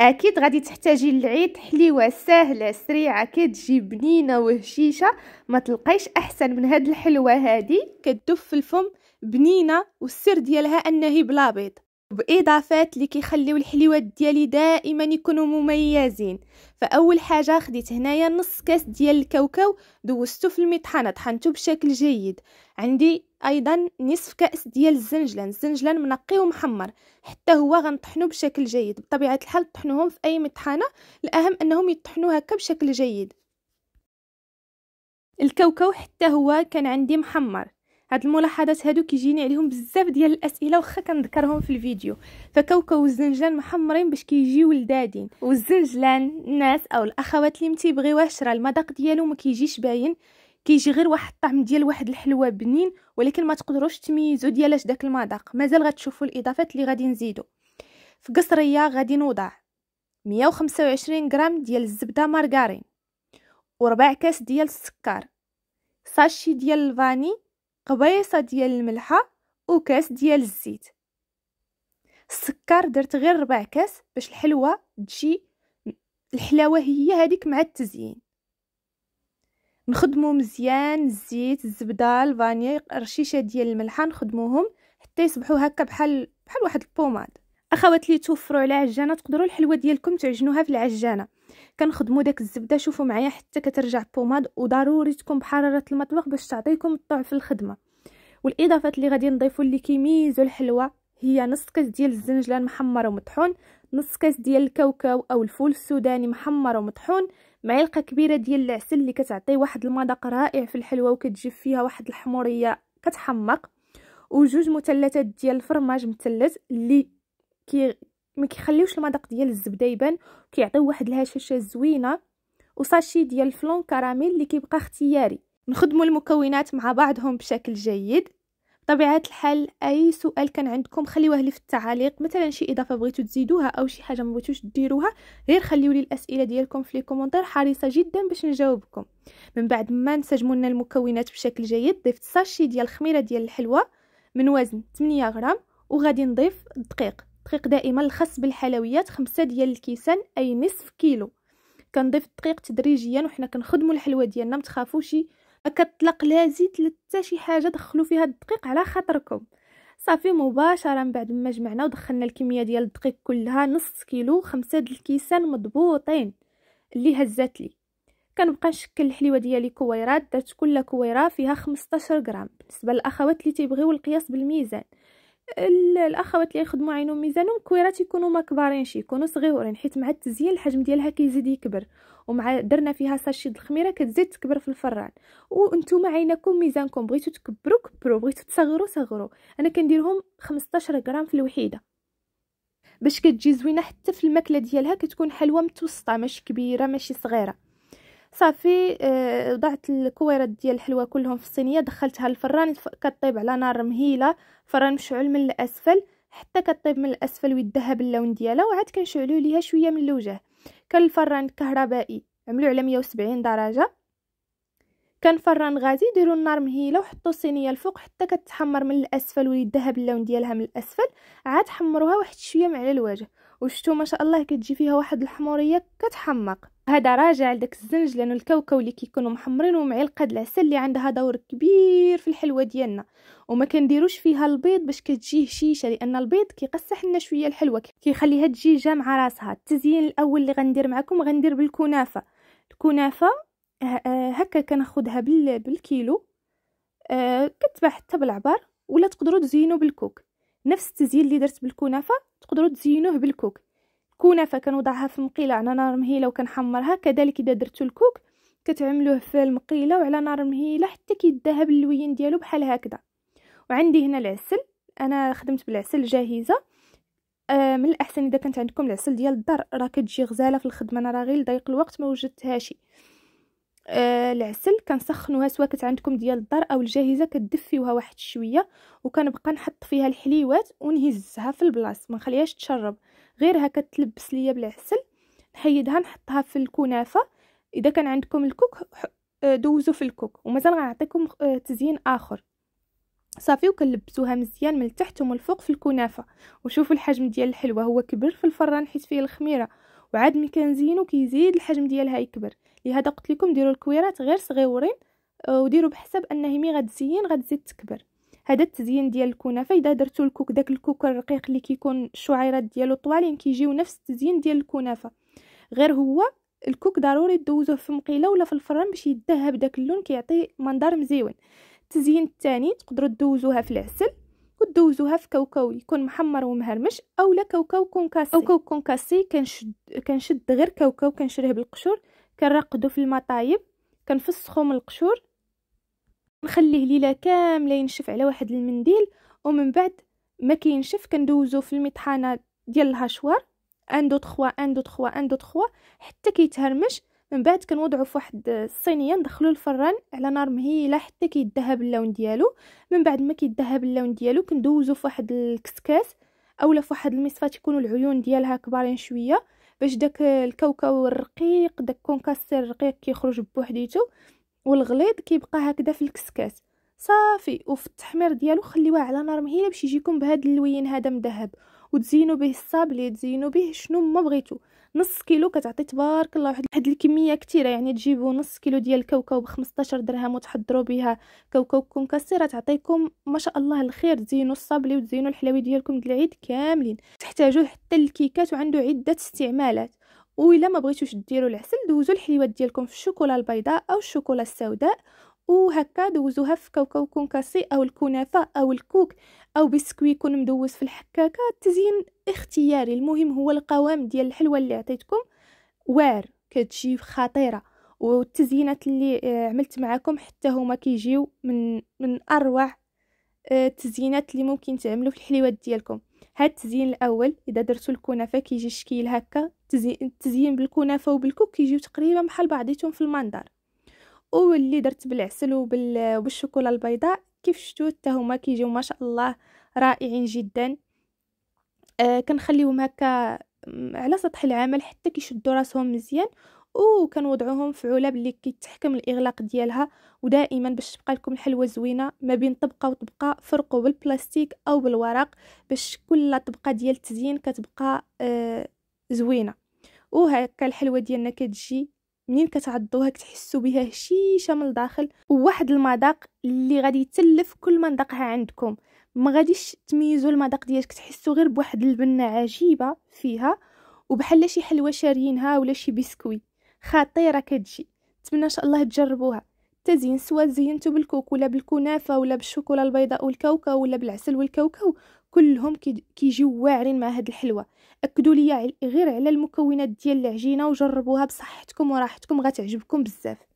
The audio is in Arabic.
اكيد غادي تحتاجي العيد حليوه سهله سريعه كتجي بنينه وهشيشه ما تلقايش احسن من هاد الحلوه هادي كتدف في الفم بنينه والسر ديالها انه بلا بيض باضافات اللي كيخليو الحلويات ديالي دائما يكونوا مميزين فاول حاجه خديت هنايا نص كاس ديال الكاوكاو دوزته في المطحنه طحنته بشكل جيد عندي ايضا نصف كاس ديال الزنجلان الزنجلان منقي ومحمر حتى هو غنطحنو بشكل جيد بطبيعه الحال طحنوهم في اي مطحنه الاهم انهم يطحنوا هكا بشكل جيد الكاوكاو حتى هو كان عندي محمر هاد الملاحظات هادو كيجيني عليهم بزاف ديال الاسئله واخا كنذكرهم في الفيديو فكوكو والزنجلان محمرين باش كيجيو لذادين والزنجلان الناس او الاخوات اللي متيبغيوه راه المذاق ديالو ما كيجيش باين كيجي غير واحد الطعم ديال واحد الحلوى بنين ولكن ما تقدروش تميزوا ديالاش داك المذاق مازال غتشوفوا الاضافات اللي غادي نزيدو في قصريه غادي نوضع 125 غرام ديال الزبده مارغرين وربع كاس ديال السكر ساشي ديال الفاني قبيصة ديال الملحة وكاس ديال الزيت السكر درت غير ربع كاس باش الحلوة تجي الحلاوة هي هذيك مع التزيين نخدمو مزيان الزيت الزبدة الفاني رشيشة ديال الملحة نخدموهم حتى يصبحوا هكا بحال بحال واحد البوماد اخوات لي توفروا على عجانه تقدروا الحلوه ديالكم تعجنوها في العجانه كنخدموا داك الزبده شوفوا معايا حتى كترجع بوماد وضروري تكون بحراره المطبخ باش تعطيكم الطعم في الخدمه والاضافات اللي غادي نضيفوا اللي كيميزوا الحلوه هي نص كاس ديال الزنجلان محمر ومطحون نص كاس ديال الكاوكاو او الفول السوداني محمر ومطحون معلقه كبيره ديال العسل اللي كتعطي واحد المذاق رائع في الحلوه وكتجيب فيها واحد الحموريه كتحمق وجوج مثلثات ديال الفرماج مثلث اللي كي ما كيخليوش المذاق ديال الزبده يبان كيعطيو واحد الهشاشه زوينه وساشي ديال الفلون كراميل اللي كيبقى اختياري نخدموا المكونات مع بعضهم بشكل جيد بطبيعه الحال اي سؤال كان عندكم خليوه لي في التعاليق مثلا شي اضافه بغيتو تزيدوها او شي حاجه ما بغيتوش ديروها غير خليو لي الاسئله ديالكم في لي كومونتير حريصه جدا باش نجاوبكم من بعد ما نسجموا لنا المكونات بشكل جيد ضفت ساشي ديال الخميره ديال الحلوى من وزن 8 غرام وغادي نضيف الدقيق الدقيق دائما الخس بالحلويات خمسة ديال الكيسان اي نصف كيلو كنضيف الدقيق تدريجيا وحنا كنخدموا الحلوه ديالنا ما تخافوش كتطلق لا زيت لا حتى شي حاجه دخلوا فيها الدقيق على خاطركم صافي مباشره من بعد ما جمعنا ودخلنا الكميه ديال الدقيق كلها نص كيلو خمسة د الكيسان مضبوطين اللي هزات لي كنبقى نشكل الحلوه ديالي كويرات درت كل كويره فيها 15 غرام بالنسبه للاخوات اللي تيبغيو القياس بالميزان الاخوات اللي يخدموا عينهم ميزانهم الكويرات يكونوا ما كبارينش يكونوا صغيورين حيت مع التزيين الحجم ديالها كيزيد يكبر ومع درنا فيها ساشي د الخميره كتزيد تكبر في الفران وانتم عينكم ميزانكم بغيتو تكبروا كبروا بغيتو تصغروا صغروا انا كنديرهم 15 غرام في الوحيده باش كتجي زوينه حتى في الماكله ديالها كتكون حلوه متوسطه ماشي كبيره ماشي صغيره صافي آه، وضعت الكويرات ديال الحلوى كلهم في الصينيه دخلتها الفران كطيب على نار مهيله فران مشعول من الاسفل حتى كطيب من الاسفل ويدها اللون ديالها وعاد كنشعلو ليها شويه من الوجه كان الفران كهربائي عملو على 170 درجه كان فران غازي ديروا النار مهيله وحطوا الصينيه الفوق حتى كتحمر من الاسفل ويدها اللون ديالها من الاسفل عاد حمروها واحد شويه من على الوجه وشتو ما شاء الله كتجي فيها واحد الحموريه كتحمق هذا راجع لداك الزنج لانه الكاوكاو اللي كيكونوا محمرين ومعلقه العسل اللي عندها دور كبير في الحلوه ديالنا وما كنديروش فيها البيض باش كتجي هشيشه لان البيض كيقصح لنا شويه الحلوه كيخليها تجي جامعه راسها التزيين الاول اللي غندير معكم غندير بالكنافه الكنافه آه، هكا كناخدها بالكيلو آه، كتباع حتى بالعبار ولا تقدروا تزينوا بالكوك نفس التزيين اللي درت بالكنافه تقدروا تزينوه بالكوك الكنافه كنوضعها في مقيله على نار مهيله وكنحمرها كذلك اذا درتو الكوك كتعملوه في المقيله وعلى نار مهيله حتى كيذهب اللوين ديالو بحال هكذا وعندي هنا العسل انا خدمت بالعسل جاهزه آه من الاحسن اذا كانت عندكم العسل ديال الدار راه كتجي غزاله في الخدمه انا راه غير ضيق الوقت ما وجدتهاش آه، العسل كنسخنوها سواء كانت عندكم ديال الدار او الجاهزه كدفيوها واحد شويه وكنبقى نحط فيها الحليوات ونهزها في البلاص ما نخليهاش تشرب غير هكا تلبس ليا بالعسل نحيدها نحطها في الكنافه اذا كان عندكم الكوك آه، دوزو في الكوك ومازال غنعطيكم آه، تزيين اخر صافي وكنلبسوها مزيان من التحت ومن الفوق في الكنافه وشوفوا الحجم ديال الحلوه هو كبير في الفران حيت فيه الخميره وعاد ملي كنزينو كيزيد الحجم ديالها يكبر لهذا قلت لكم ديروا الكويرات غير صغيورين آه، وديروا بحساب انه مي غتزين غتزيد تكبر هذا التزيين ديال الكنافه اذا درتو الكوك داك الكوك الرقيق اللي كيكون الشعيرات ديالو طوالين كيجيو نفس التزيين ديال الكنافه غير هو الكوك ضروري دوزوه في مقيله ولا في الفران باش يذهب داك اللون كيعطي منظر مزيون التزيين الثاني تقدروا دوزوها في العسل كدوزوها في كوكو يكون محمر ومهرمش اولا كوكاو كونكاسي او كوكو كونكاسي كنشد كنشد غير كوكو كنشريه بالقشور كنرقدو في المطايب كنفسخو من القشور نخليه ليله كامله ينشف على واحد المنديل ومن بعد ما كينشف كندوزو في المطحنه ديال الهشوار ان دو 3 ان دو 3 ان دو 3 حتى كيتهرمش من بعد كنوضعو فواحد الصينيه ندخلو الفران على نار مهيله حتى كيذهب اللون ديالو من بعد ما كيذهب اللون ديالو كندوزو فواحد الكسكاس اولا فواحد المصفاه تكونوا العيون ديالها كبارين شويه باش داك الكاوكاو الرقيق داك كونكاسير الرقيق كيخرج بوحديتو والغليظ كيبقى هكذا في الكسكاس صافي وفي التحمير ديالو خليوه على نار مهيله باش يجيكم بهذا اللوين هذا مذهب وتزينوا به الصابلي تزينوا به شنو ما بغيتو نص كيلو كتعطي تبارك الله واحد واحد الكميه كثيره يعني تجيبوا نص كيلو ديال الكاوكاو ب 15 درهم وتحضروا بها كاوكاو كسيره تعطيكم ما شاء الله الخير تزينوا الصابلي وتزينوا الحلاوي ديالكم ديال العيد كاملين تحتاجوه حتى الكيكات وعنده عده استعمالات وإلا ما بغيتوش ديروا العسل دوزوا الحلوات ديالكم في الشوكولا البيضاء او الشوكولا السوداء أو دوزوها في كوكو كونكاسي أو الكنافة أو الكوك أو بسكوي يكون مدوز في الحكاكة التزيين اختياري المهم هو القوام ديال الحلوى اللي عطيتكم وار كتجي خطيرة والتزيينات اللي آه، عملت معاكم حتى هما كيجيو من من أروع التزيينات آه، اللي ممكن تعملوا في الحلوات ديالكم هاد التزيين الاول اذا درتو الكنافه كيجي الشكل هكا التزيين بالكنافه وبالكوك كيجيو تقريبا بحال بعضيتهم في المنظر واللي درت بالعسل وبالشوكولا البيضاء كيف شتو حتى هما كيجيو ما شاء الله رائعين جدا آه كنخليهم هكا على سطح العمل حتى كيشدوا راسهم مزيان وكنوضعوهم في علب اللي كيتحكم الاغلاق ديالها ودائما باش تبقى لكم الحلوه زوينه ما بين طبقه وطبقه فرقوا بالبلاستيك او بالورق باش كل طبقه ديال التزيين كتبقى آه زوينه وهكا الحلوه ديالنا كتجي منين كتعضوها كتحسوا بها هشيشه من الداخل وواحد المذاق اللي غادي يتلف كل ما عندكم ما غاديش تميزوا المذاق ديالك تحسوا غير بواحد البنه عجيبه فيها وبحال شي حلوه شاريينها ولا شي بسكوي خطيره كتجي نتمنى ان شاء الله تجربوها تزين سوا زينتو بالكوك ولا بالكنافه ولا بالشوكولا البيضاء والكاوكاو ولا بالعسل والكاوكاو كلهم كيجيو واعرين مع هاد الحلوه اكدوا لي غير على المكونات ديال العجينه وجربوها بصحتكم وراحتكم غتعجبكم بزاف